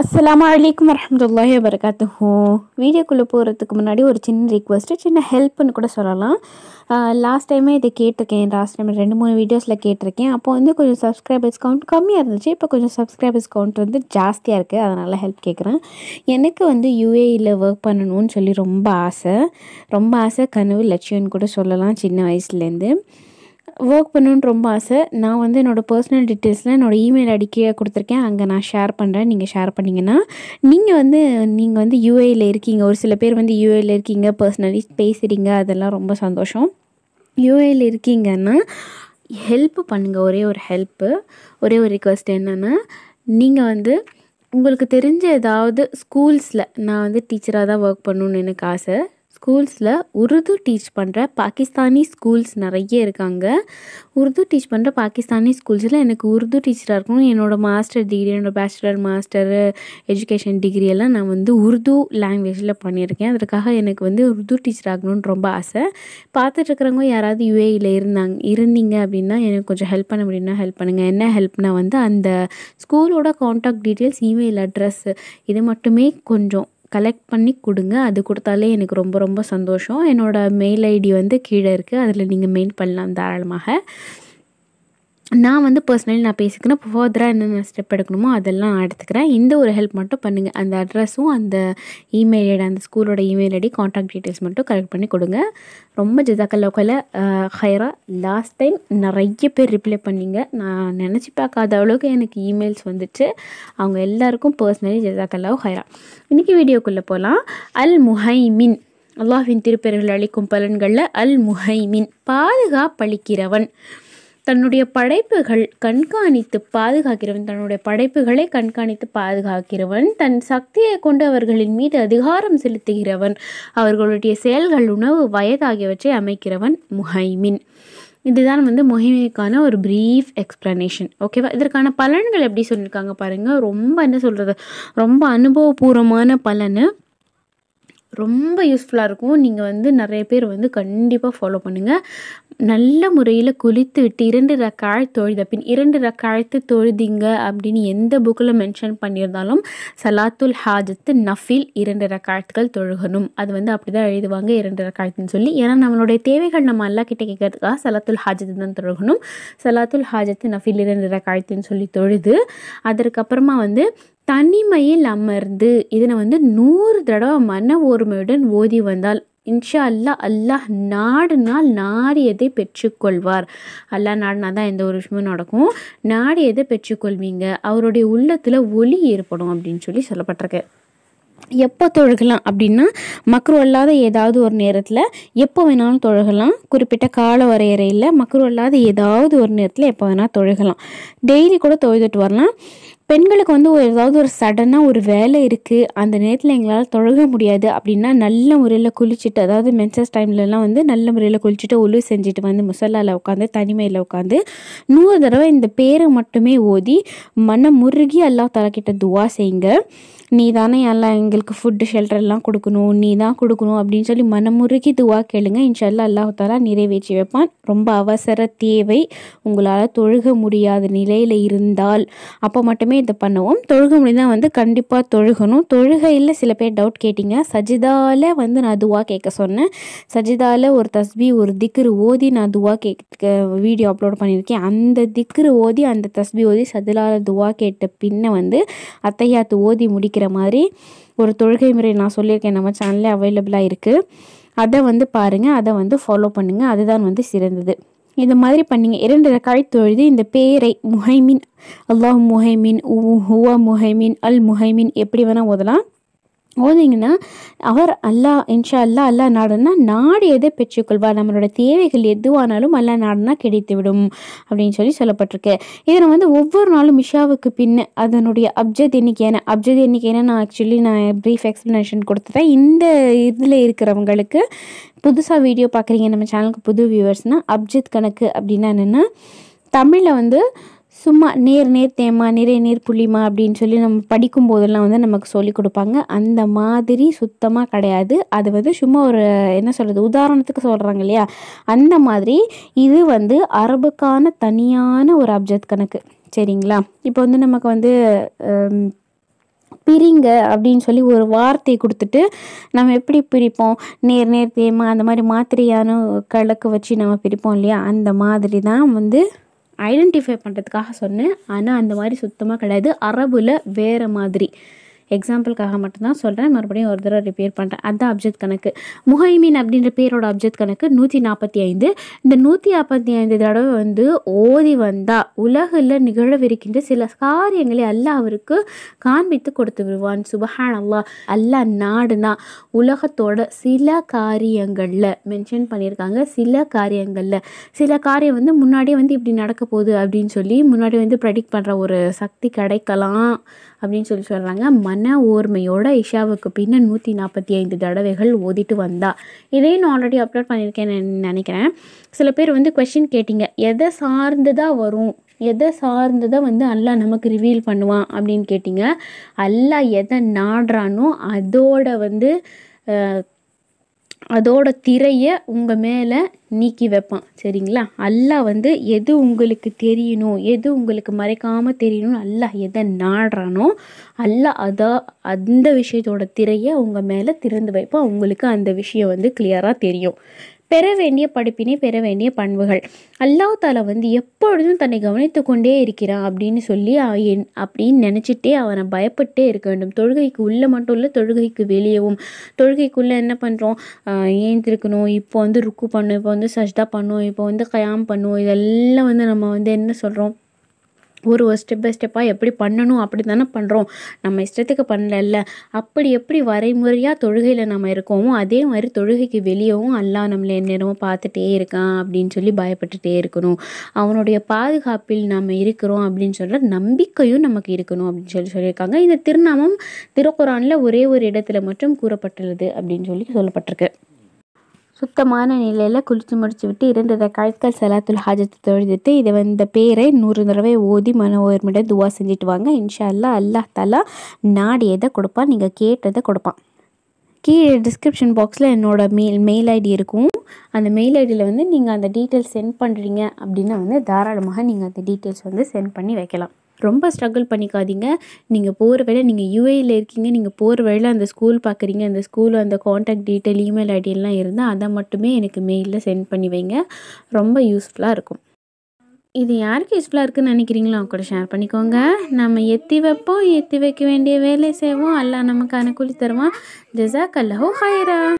அஸ்லாம் வலைக்கம் வரமத்துல்லாஹி வரகாத்துஹூ வீடியோக்குள்ளே போகிறதுக்கு முன்னாடி ஒரு சின்ன ரிக்வஸ்ட்டு சின்ன ஹெல்ப்னு கூட சொல்லலாம் லாஸ்ட் டைமே இதை கேட்டிருக்கேன் லாஸ்ட் டைம் ரெண்டு மூணு வீடியோஸில் கேட்டிருக்கேன் அப்போ வந்து கொஞ்சம் சப்ஸ்கிரைபர்ஸ் கவுண்ட் கம்மியாக இருந்துச்சு இப்போ கொஞ்சம் சப்ஸ்கிரைபர்ஸ் கவுண்ட் வந்து ஜாஸ்தியாக இருக்குது அதனால் ஹெல்ப் கேட்குறேன் எனக்கு வந்து யூஏயில் e ஒர்க் பண்ணணும்னு சொல்லி ரொம்ப ஆசை ரொம்ப ஆசை கனவு லட்சியம்னு கூட சொல்லலாம் சின்ன வயசுலேருந்து ஒர்க் பண்ணணுன்னு ரொம்ப ஆசை நான் வந்து என்னோடய பர்சனல் டீட்டெயில்ஸில் என்னோடய இமெயில் ஐடிக்கு கொடுத்துருக்கேன் அங்கே நான் ஷேர் பண்ணுறேன் நீங்கள் ஷேர் பண்ணிங்கன்னா நீங்கள் வந்து நீங்கள் வந்து யூஏயில் இருக்கீங்க ஒரு சில பேர் வந்து யூஏயில் இருக்கீங்க பர்சனலி பேசுகிறீங்க அதெல்லாம் ரொம்ப சந்தோஷம் யூஏயில் இருக்கீங்கன்னா ஹெல்ப் பண்ணுங்கள் ஒரே ஒரு ஹெல்ப்பு ஒரே ஒரு ரிக்வஸ்ட் என்னென்னா நீங்கள் வந்து உங்களுக்கு தெரிஞ்ச ஏதாவது ஸ்கூல்ஸில் நான் வந்து டீச்சராக தான் ஒர்க் பண்ணணுன்னு எனக்கு ஆசை ஸ்கூல்ஸில் உருது டீச் பண்ணுற பாகிஸ்தானி ஸ்கூல்ஸ் நிறைய இருக்காங்க உருது டீச் பண்ணுற பாகிஸ்தானி ஸ்கூல்ஸில் எனக்கு உருது டீச்சராக இருக்கும் என்னோடய மாஸ்டர் டிகிரி என்னோடய பேச்சுலர் மாஸ்டரு எஜுகேஷன் டிகிரி எல்லாம் நான் வந்து உருது லாங்குவேஜில் பண்ணியிருக்கேன் அதற்காக எனக்கு வந்து உருது டீச்சர் ஆகணும்னு ரொம்ப ஆசை பார்த்துட்ருக்குறவங்க யாராவது யூஏயில் e இருந்தாங்க இருந்தீங்க அப்படின்னா எனக்கு கொஞ்சம் ஹெல்ப் பண்ண முடியும்னா ஹெல்ப் பண்ணுங்கள் என்ன ஹெல்ப்னால் வந்து அந்த ஸ்கூலோட காண்டாக்ட் டீட்டெயில்ஸ் இமெயில் அட்ரஸ் இது மட்டுமே கொஞ்சம் கலெக்ட் பண்ணி கொடுங்க அது கொடுத்தாலே எனக்கு ரொம்ப ரொம்ப சந்தோஷம் என்னோடய மெயில் ஐடி வந்து கீழே இருக்குது அதில் நீங்கள் மெயில் பண்ணலாம் தாராளமாக நான் வந்து பர்சனலி நான் பேசிக்கிறேன் ஃபர்தராக என்னென்ன ஸ்டெப் எடுக்கணுமோ அதெல்லாம் நான் எடுத்துக்கிறேன் இந்த ஒரு ஹெல்ப் மட்டும் பண்ணுங்கள் அந்த அட்ரஸும் அந்த இமெயில் ஐடி அந்த ஸ்கூலோட இமெயில் ஐடி காண்டாக்ட் டீட்டெயில்ஸ் மட்டும் கரெக்ட் பண்ணி கொடுங்க ரொம்ப ஜிதாக்கல் உட்கால ஹைரா லாஸ்ட் டைம் நிறைய பேர் ரிப்ளை பண்ணிங்க நான் நினச்சி பார்க்காத அளவுக்கு எனக்கு இமெயில்ஸ் வந்துச்சு அவங்க எல்லாருக்கும் பர்சனலி ஜிதாக்கல்லாவும் ஹைரா இன்றைக்கி வீடியோக்குள்ளே போகலாம் அல் முஹைமின் அல்லாஹின் திருப்பெயர்கள் அளிக்கும் பலன்களில் அல் முஹைமின் பாதுகாப்பளிக்கிறவன் தன்னுடைய படைப்புகள் கண்காணித்து பாதுகாக்கிறவன் தன்னுடைய படைப்புகளை கண்காணித்து பாதுகாக்கிறவன் தன் சக்தியை கொண்டு அவர்களின் மீது அதிகாரம் செலுத்துகிறவன் அவர்களுடைய செயல்கள் உணவு வயது ஆகியவற்றை அமைக்கிறவன் முஹைமின் இதுதான் வந்து முகைமைக்கான ஒரு ப்ரீஃப் எக்ஸ்ப்ளனேஷன் ஓகேவா இதற்கான பலன்கள் எப்படி சொல்லியிருக்காங்க பாருங்கள் ரொம்ப என்ன சொல்கிறது ரொம்ப அனுபவபூர்வமான பலன் ரொம்ப யூஸ்ஃபுல்லாக இருக்கும் நீங்கள் வந்து நிறைய பேர் வந்து கண்டிப்பாக ஃபாலோ பண்ணுங்கள் நல்ல முறையில் குளித்து விட்டு இரண்டு ரக்காய் தொழுத பின் இரண்டு ரக்காயத்து தொழுதிங்க அப்படின்னு எந்த புக்கில் மென்ஷன் பண்ணியிருந்தாலும் சலாத்துல் ஹாஜத்து நஃபில் இரண்டு ரக்காயத்துகள் தொழுகணும் அது வந்து அப்படி தான் எழுதுவாங்க இரண்டு ரக்காயத்துன்னு சொல்லி ஏன்னா நம்மளுடைய தேவைகள் நம்ம எல்லா கிட்டே கேட்கறதுக்காக சலாத்துல் ஹாஜத்து தான் தொழுகணும் சலாத்துல் ஹாஜத்து நஃபில் இரண்டு ரக்காயத்துன்னு சொல்லி தொழுது அதற்கப்புறமா வந்து தனிமையில் அமர்ந்து இதனை வந்து நூறு தடவை மன ஒருமையுடன் ஓதி வந்தால் இன்ஷா அல்லா அல்லாஹ் நாடுனால் நாடு எதை பெற்றுக்கொள்வார் அல்லா நாடுனா தான் எந்த ஒரு விஷயமும் நடக்கும் எதை பெற்றுக்கொள்வீங்க அவருடைய உள்ளத்தில் ஒளி ஏற்படும் அப்படின்னு சொல்லி சொல்லப்பட்டிருக்கு எப்போ தொழுகலாம் அப்படின்னா மக்ரு அல்லாத ஏதாவது ஒரு நேரத்தில் எப்போ வேணாலும் தொழுகலாம் குறிப்பிட்ட கால வரையறையில் மக்கரு அல்லாத ஏதாவது ஒரு நேரத்தில் எப்போ வேணால் தொழுகலாம் டெய்லி கூட தொழுதுட்டு வரலாம் பெண்களுக்கு வந்து ஒரு ஏதாவது ஒரு சடனாக ஒரு வேலை இருக்குது அந்த நேரத்தில் எங்களால் தொழுக முடியாது அப்படின்னா நல்ல முறையில் குளிச்சுட்டு அதாவது மென்சஸ் டைம்லலாம் வந்து நல்ல முறையில் குளிச்சுட்டு ஒழு செஞ்சுட்டு வந்து முசல்லாவில் உட்காந்து தனிமையில் உட்காந்து நூறு தடவை இந்த பேரை மட்டுமே ஓதி மனம் முருகி எல்லாம் தலைக்கிட்ட துவா செய்யுங்க நீ தானே எல்லாம் எங்களுக்கு ஃபுட்டு ஷெல்டர்லாம் கொடுக்கணும் நீ தான் கொடுக்கணும் அப்படின்னு சொல்லி மனமுருகி துவா கேளுங்க இன்ஷல்லா அல்லாஹ் தாலா நிறைவேற்றி வைப்பான் ரொம்ப அவசர தேவை உங்களால் தொழுக முடியாத நிலையில் இருந்தால் அப்போ மட்டுமே இதை பண்ணுவோம் தொழுக முடிந்தால் தான் வந்து கண்டிப்பாக தொழுகணும் தொழுகையில் சில பேர் டவுட் கேட்டிங்க சஜிதாவில் வந்து நான் துவா கேட்க சொன்னேன் சஜிதாவில் ஒரு தஸ்பி ஒரு திக்ரு ஓதி நான் துவா கேட்க வீடியோ அப்லோட் பண்ணியிருக்கேன் அந்த திக்ரு ஓதி அந்த தஸ்பி ஓதி சஜிதாவில் துவா கேட்ட பின்ன வந்து அத்தையாத்து ஓதி முடிக்கிற மாதிரி ஒரு தொழுகை முறை நான் சொல்லியிருக்கேன் நம்ம சேனலில் அவைலபிளாக இருக்குது அதை வந்து பாருங்கள் அதை வந்து ஃபாலோ பண்ணுங்கள் அதுதான் வந்து சிறந்தது இந்த மாதிரி பண்ணிங்க இரண்டு ரக்காய் தொழுது இந்த பேரை முஹைமின் அல்லாஹ் முஹைமின் ஹுவா முஹைமின் அல் முஹைமின் எப்படி வேணால் ஓதலாம் ஓதிங்கன்னா அவர் அல்லா இன்ஷா அல்லா அல்லா நாடுனா நாடு எதை பெற்றுக்கொள்வார் நம்மளோட தேவைகள் எதுவானாலும் அல்லா நாடுனா கிடைத்துவிடும் அப்படின்னு சொல்லி சொல்லப்பட்டிருக்கு இதில் வந்து ஒவ்வொரு நாளும் மிஷாவுக்கு பின்ன அதனுடைய அப்ஜத் எண்ணிக்கையான அப்ஜத் எண்ணிக்கையான நான் ஆக்சுவலி நான் ப்ரீஃப் எக்ஸ்ப்ளனேஷன் கொடுத்துட்டேன் இந்த இதில் இருக்கிறவங்களுக்கு புதுசாக வீடியோ பார்க்குறீங்க நம்ம சேனலுக்கு புது வியூவர்ஸ்னால் அப்ஜித் கணக்கு அப்படின்னா என்னென்னா தமிழில் வந்து சும்மா நேர் நேர் தேமா நிறை நேர் புள்ளிமா அப்படின்னு சொல்லி நம்ம படிக்கும் போதெல்லாம் வந்து நமக்கு சொல்லிக் கொடுப்பாங்க அந்த மாதிரி சுத்தமாக கிடையாது அது வந்து சும்மா ஒரு என்ன சொல்கிறது உதாரணத்துக்கு சொல்கிறாங்க இல்லையா அந்த மாதிரி இது வந்து அரபுக்கான தனியான ஒரு அப்ஜெக்ட் கணக்கு சரிங்களா இப்போ வந்து நமக்கு வந்து பிரிங்க அப்படின்னு சொல்லி ஒரு வார்த்தை கொடுத்துட்டு நம்ம எப்படி பிரிப்போம் நேர் நேர் தேமா அந்த மாதிரி மாத்திரையான கலக்கு வச்சு நம்ம பிரிப்போம் இல்லையா அந்த மாதிரி தான் வந்து ஐடென்டிஃபை பண்ணுறதுக்காக சொன்னேன் ஆனால் அந்த மாதிரி சுத்தமாக கிடையாது அரபில் வேறு மாதிரி எக்ஸாம்பிளுக்காக மட்டும்தான் சொல்கிறேன் மறுபடியும் ஒரு தடவை ரிப்பேர் பண்ணுறேன் அதுதான் அப்ஜெக்ட் கணக்கு முஹைமீன் அப்படின்ற பேரோட அப்ஜெக்ட் கணக்கு நூற்றி நாற்பத்தி ஐந்து இந்த நூற்றி நாற்பத்தி ஐந்து தடவை வந்து ஓதி வந்தால் உலகில் நிகழவிருக்கின்ற சில காரியங்களை அல்லாஹ் அவருக்கு காண்பித்து கொடுத்து விடுவான் சுபஹான் அல்லா அல்லா நாடுனா உலகத்தோட சில காரியங்களில் மென்ஷன் பண்ணியிருக்காங்க சில காரியங்களில் சில காரியம் வந்து முன்னாடியே வந்து இப்படி நடக்க போகுது அப்படின்னு சொல்லி முன்னாடி வந்து ப்ரெடிக்ட் பண்ணுற ஒரு சக்தி கிடைக்கலாம் அப்படின்னு சொல்லி சொல்கிறாங்க மன மன ஓர்மையோட இஷாவுக்கு பின்ன நூற்றி நாற்பத்தி ஐந்து தடவைகள் ஓதிட்டு வந்தா இதையும் நான் ஆல்ரெடி அப்லோட் பண்ணியிருக்கேன்னு நினைக்கிறேன் சில பேர் வந்து கொஷின் கேட்டிங்க எதை சார்ந்து தான் வரும் எதை சார்ந்து தான் வந்து அல்லா நமக்கு ரிவீல் பண்ணுவான் அப்படின்னு கேட்டிங்க அல்லா எதை நாடுறானோ அதோட வந்து அதோட திரையை உங்கள் மேலே நீக்கி வைப்பான் சரிங்களா அல்லாஹ் வந்து எது உங்களுக்கு தெரியணும் எது உங்களுக்கு மறைக்காமல் தெரியணும்னு அல்லாஹ் எதை நாடுறானோ அல்லாஹ் அதா அந்த விஷயத்தோட திரையை உங்கள் மேலே திறந்து வைப்பான் உங்களுக்கு அந்த விஷயம் வந்து கிளியராக தெரியும் பெற வேண்டிய படிப்பினை பெற வேண்டிய பண்புகள் அல்லா தாலா வந்து எப்பொழுதும் தன்னை கவனித்து கொண்டே இருக்கிறான் அப்படின்னு சொல்லி என் அப்படின்னு நினச்சிட்டே அவனை பயப்பட்டே இருக்க வேண்டும் தொழுகைக்கு உள்ளே மட்டும் இல்லை தொழுகைக்கு வெளியேவும் தொழுகைக்குள்ளே என்ன பண்ணுறோம் ஏந்திருக்கணும் இப்போ வந்து ருக்கு பண்ணும் இப்போ வந்து சஜ்தா பண்ணும் இப்போ வந்து கயாம் பண்ணுவோம் இதெல்லாம் வந்து நம்ம வந்து என்ன சொல்கிறோம் ஒரு ஒரு ஸ்டெப் பை ஸ்டெப்பாக எப்படி பண்ணணும் அப்படி தானே பண்ணுறோம் நம்ம இஷ்டத்துக்கு பண்ணல அப்படி எப்படி வரைமுறையாக தொழுகையில் நம்ம இருக்கோமோ அதே மாதிரி தொழுகைக்கு வெளியவும் அல்லா நம்மளை எந்நேரமும் பார்த்துட்டே இருக்கான் அப்படின்னு சொல்லி பயப்பட்டுட்டே இருக்கணும் அவனுடைய பாதுகாப்பில் நம்ம இருக்கிறோம் அப்படின்னு சொல்கிற நம்பிக்கையும் நமக்கு இருக்கணும் அப்படின்னு சொல்லி சொல்லியிருக்காங்க இந்த திருநாமம் திருக்குறானில் ஒரே ஒரு இடத்துல மட்டும் கூறப்பட்டுள்ளது அப்படின்னு சொல்லி சொல்லப்பட்டிருக்கு சுத்தமான நிலையில் குளித்து முடிச்சு விட்டு இரண்டு ரக்காய்கள் சலாத்துல் ஹாஜத்து தொழுதுட்டு இதை வந்த பேரை நூறு தடவை ஓதி மன துவா செஞ்சுட்டு வாங்க இன்ஷா அல்லா அல்லாஹ் தாலா நாடியதை கொடுப்பான் நீங்கள் கேட்டதை கொடுப்பான் கீழே டிஸ்கிரிப்ஷன் பாக்ஸில் என்னோடய மெயில் மெயில் ஐடி இருக்கும் அந்த மெயில் ஐடியில் வந்து நீங்கள் அந்த டீட்டெயில்ஸ் சென்ட் பண்ணுறீங்க அப்படின்னா வந்து தாராளமாக நீங்கள் அந்த டீட்டெயில்ஸ் வந்து சென்ட் பண்ணி வைக்கலாம் ரொம்ப ஸ்ட்ரகிள் பண்ணிக்காதீங்க நீங்கள் போகிற வேலை நீங்கள் யூஏயில் இருக்கீங்க நீங்கள் போகிற வேலை அந்த ஸ்கூல் பார்க்குறீங்க அந்த ஸ்கூல் அந்த காண்டாக்ட் டீட்டெயில் இமெயில் ஐடியெல்லாம் இருந்தால் அதை மட்டுமே எனக்கு மெயிலில் சென்ட் பண்ணி வைங்க ரொம்ப யூஸ்ஃபுல்லாக இருக்கும் இது யாருக்கு யூஸ்ஃபுல்லாக இருக்குதுன்னு நினைக்கிறீங்களோ அவங்க கூட ஷேர் பண்ணிக்கோங்க நம்ம எத்தி வைப்போம் எத்தி வைக்க வேண்டிய வேலை செய்வோம் எல்லாம் நமக்கு அனுக்கூலி தருவோம் ஜசாக் அல்லஹோ ஹைரா